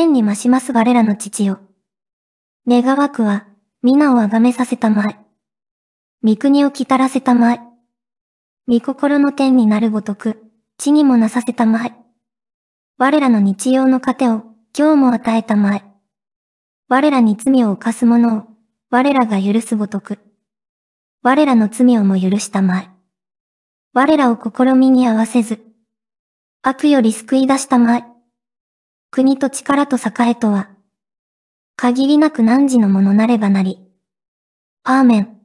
天に増します我らの父よ。願わくは、皆をあがめさせたまえ。御国をきたらせたまえ。御心の天になるごとく、地にもなさせたまえ。我らの日曜の糧を、今日も与えたまえ。我らに罪を犯す者を、我らが許すごとく。我らの罪をも許したまえ。我らを試みに合わせず、悪より救い出したまえ。国と力と栄えとは、限りなく何時のものなればなり。アーメン。